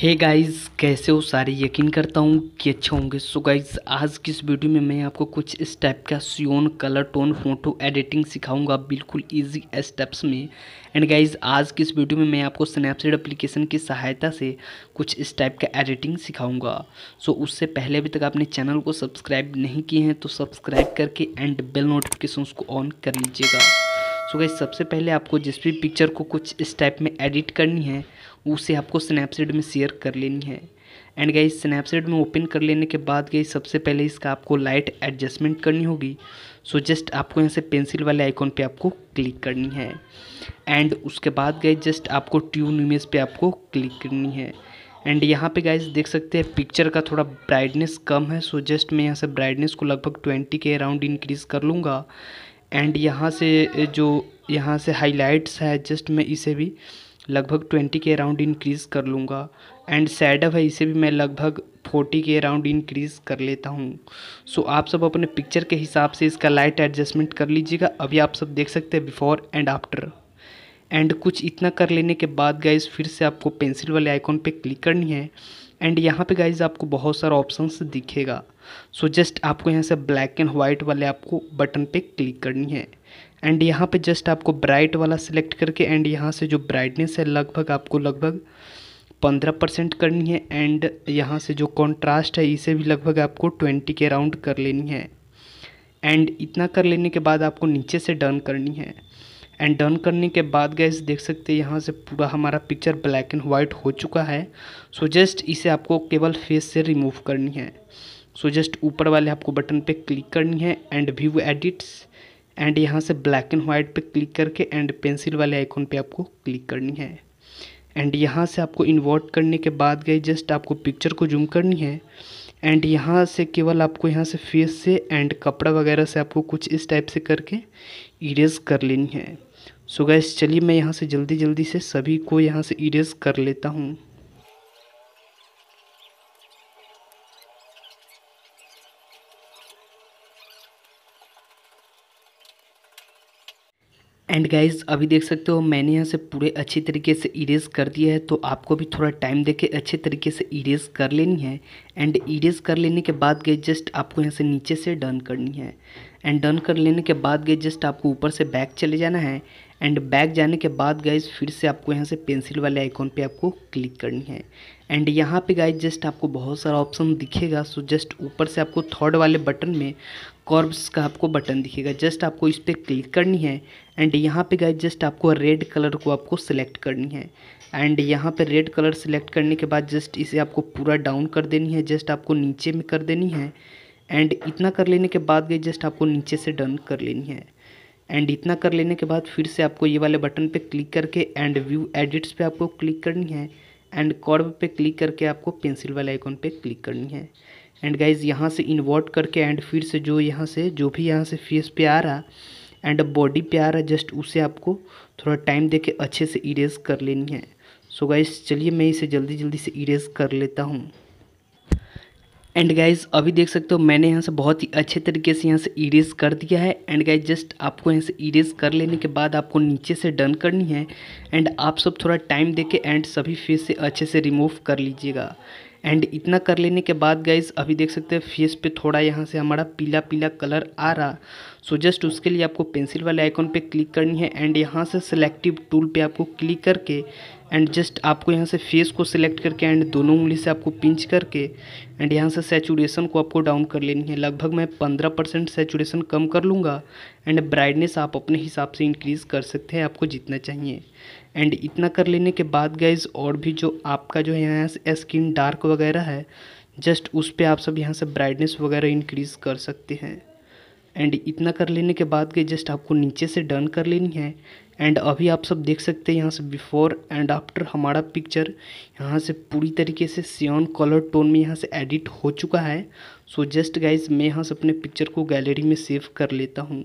hey guys कैसे हो सारे यकीन करता हूँ कि अच्छे होंगे सो so गाइस आज की इस वीडियो में मैं आपको कुछ इस टाइप का cyan colour tone photo editing सिखाऊंगा बिल्कुल इजी स्टेप्स में एंड गाइस आज की इस वीडियो में मैं आपको स्नैपसीड एप्लीकेशन की सहायता से कुछ इस टाइप का एडिटिंग सिखाऊंगा सो so उससे पहले अभी तक आपने चैनल को सब्सक्राइब नहीं किए हैं तो सब्सक्राइब करके एंड बेल नोटिफिकेशन को ऑन कर लीजिएगा सो गाइज़ सबसे पहले आपको जिस भी पिक्चर को कुछ इस टाइप में एडिट करनी है उसे आपको स्नैपसीड में शेयर कर लेनी है एंड गई स्नैपसीड में ओपन कर लेने के बाद गई सबसे पहले इसका आपको लाइट एडजस्टमेंट करनी होगी सो so जस्ट आपको यहाँ से पेंसिल वाले आइकॉन पे आपको क्लिक करनी है एंड उसके बाद गई जस्ट आपको ट्यून इमेज पे आपको क्लिक करनी है एंड यहाँ पे गाइज देख सकते हैं पिक्चर का थोड़ा ब्राइटनेस कम है सो so जस्ट मैं यहाँ से ब्राइटनेस को लगभग ट्वेंटी के अराउंड इंक्रीज़ कर लूँगा एंड यहाँ से जो यहाँ से हाईलाइट्स है जस्ट मैं इसे भी लगभग ट्वेंटी के अराउंड इंक्रीज़ कर लूँगा एंड सैडअप है इसे भी मैं लगभग फोर्टी के अराउंड इंक्रीज़ कर लेता हूँ सो आप सब अपने पिक्चर के हिसाब से इसका लाइट एडजस्टमेंट कर लीजिएगा अभी आप सब देख सकते हैं बिफोर एंड आफ्टर एंड कुछ इतना कर लेने के बाद गाइज फिर से आपको पेंसिल वाले आइकॉन पे क्लिक करनी है एंड यहाँ पे गाइज आपको बहुत सारा ऑप्शंस दिखेगा सो so, जस्ट आपको यहाँ से ब्लैक एंड वाइट वाले आपको बटन पे क्लिक करनी है एंड यहाँ पे जस्ट आपको ब्राइट वाला सिलेक्ट करके एंड यहाँ से जो ब्राइटनेस है लगभग आपको लगभग पंद्रह परसेंट करनी है एंड यहाँ से जो कॉन्ट्रास्ट है इसे भी लगभग आपको ट्वेंटी के राउंड कर लेनी है एंड इतना कर लेने के बाद आपको नीचे से डन करनी है एंड डन करने के बाद गैस देख सकते हैं यहाँ से पूरा हमारा पिक्चर ब्लैक एंड वाइट हो चुका है सो so जस्ट इसे आपको केवल फेस से रिमूव करनी है सो जस्ट ऊपर वाले आपको बटन पे क्लिक करनी है एंड व्यू एडिट्स एंड यहाँ से ब्लैक एंड वाइट पे क्लिक करके एंड पेंसिल वाले आइकॉन पे आपको क्लिक करनी है एंड यहाँ से आपको इन्वर्ट करने के बाद गई जस्ट आपको पिक्चर को जूम करनी है एंड यहाँ से केवल आपको यहाँ से फेस से एंड कपड़ा वगैरह से आपको कुछ इस टाइप से करके इरेज कर लेनी है सो गए गैस चलिए मैं यहाँ से जल्दी जल्दी से सभी को यहाँ से इरेज कर लेता हूँ एंड गाइज अभी देख सकते हो मैंने यहाँ से पूरे अच्छी तरीके से इरेज कर दिया है तो आपको भी थोड़ा टाइम देके अच्छे तरीके से इरेज कर लेनी है एंड इरेज कर लेने के बाद गए जस्ट आपको यहाँ से नीचे से डन करनी है एंड डन कर लेने के बाद गए जस्ट आपको ऊपर से बैक चले जाना है एंड बैक जाने के बाद गाइज फिर से आपको यहाँ से पेंसिल वाले आइकॉन पर आपको क्लिक करनी है एंड यहाँ पे गाइज जस्ट आपको बहुत सारा ऑप्शन दिखेगा सो जस्ट ऊपर से आपको थर्ड वाले बटन में कॉर्ब्स का आपको बटन दिखेगा जस्ट आपको इस पर क्लिक करनी है एंड यहाँ पे गाइज जस्ट आपको रेड कलर को आपको सिलेक्ट करनी है एंड यहाँ पे रेड कलर सेलेक्ट करने के बाद जस्ट इसे आपको पूरा डाउन कर देनी है जस्ट आपको नीचे में कर देनी है एंड इतना कर लेने के बाद गई जस्ट आपको नीचे से डन कर लेनी है एंड इतना कर लेने के बाद फिर से आपको ये वाले बटन पे क्लिक करके एंड व्यू एडिट्स पे आपको क्लिक करनी है एंड कॉर्ब पे क्लिक करके आपको पेंसिल वाले आइकॉन पे क्लिक करनी है एंड गाइज यहाँ से इन्वर्ट करके एंड फिर से जो यहाँ से जो भी यहाँ से फेस पे आ रहा एंड बॉडी पे आ रहा जस्ट उसे आपको थोड़ा टाइम दे के अच्छे से इरेज कर लेनी है सो गाइज चलिए मैं इसे जल्दी जल्दी से इरेज कर लेता हूँ एंड गाइज अभी देख सकते हो मैंने यहाँ से बहुत ही अच्छे तरीके से यहाँ से इरेज कर दिया है एंड गाइज जस्ट आपको यहाँ से इरेज कर लेने के बाद आपको नीचे से डन करनी है एंड आप सब थोड़ा टाइम दे के एंड सभी फेस से अच्छे से रिमूव कर लीजिएगा एंड इतना कर लेने के बाद गाइज अभी देख सकते हैं फेस पे थोड़ा यहाँ से हमारा पीला पीला कलर आ रहा सो so जस्ट उसके लिए आपको पेंसिल वाले आइकॉन पे क्लिक करनी है एंड यहाँ से सेलेक्टिव टूल पे आपको क्लिक करके एंड जस्ट आपको यहाँ से फेस को सिलेक्ट करके एंड दोनों उंगली से आपको पिंच करके एंड यहाँ से सेचुरेशन को आपको डाउन कर लेनी है लगभग मैं पंद्रह परसेंट सेचुरेशन कम कर लूँगा एंड ब्राइटनेस आप अपने हिसाब से इंक्रीज़ कर सकते हैं आपको जितना चाहिए एंड इतना कर लेने के बाद गाइज और भी जो आपका जो है यहाँ से स्किन डार्क वगैरह है जस्ट उस पर आप सब यहाँ से ब्राइटनेस वगैरह इंक्रीज़ कर सकते हैं एंड इतना कर लेने के बाद के जस्ट आपको नीचे से डन कर लेनी है एंड अभी आप सब देख सकते हैं यहाँ से बिफोर एंड आफ्टर हमारा पिक्चर यहाँ से पूरी तरीके से सियन कलर टोन में यहाँ से एडिट हो चुका है सो जस्ट गाइज मैं यहाँ से अपने पिक्चर को गैलरी में सेव कर लेता हूँ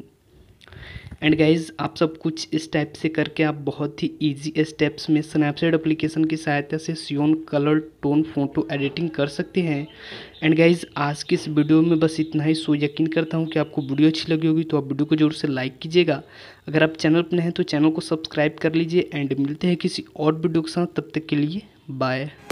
एंड गाइज आप सब कुछ इस टाइप से करके आप बहुत ही ईजी स्टेप्स में स्नैपचैट एप्लीकेशन की सहायता से cyan colour tone photo editing कर सकते हैं एंड गाइज आज की इस वीडियो में बस इतना ही सो यकीन करता हूँ कि आपको वीडियो अच्छी लगी होगी तो आप वीडियो को जरूर से लाइक कीजिएगा अगर आप चैनल पर नए हैं तो चैनल को सब्सक्राइब कर लीजिए एंड मिलते हैं किसी और वीडियो के साथ तब तक के लिए बाय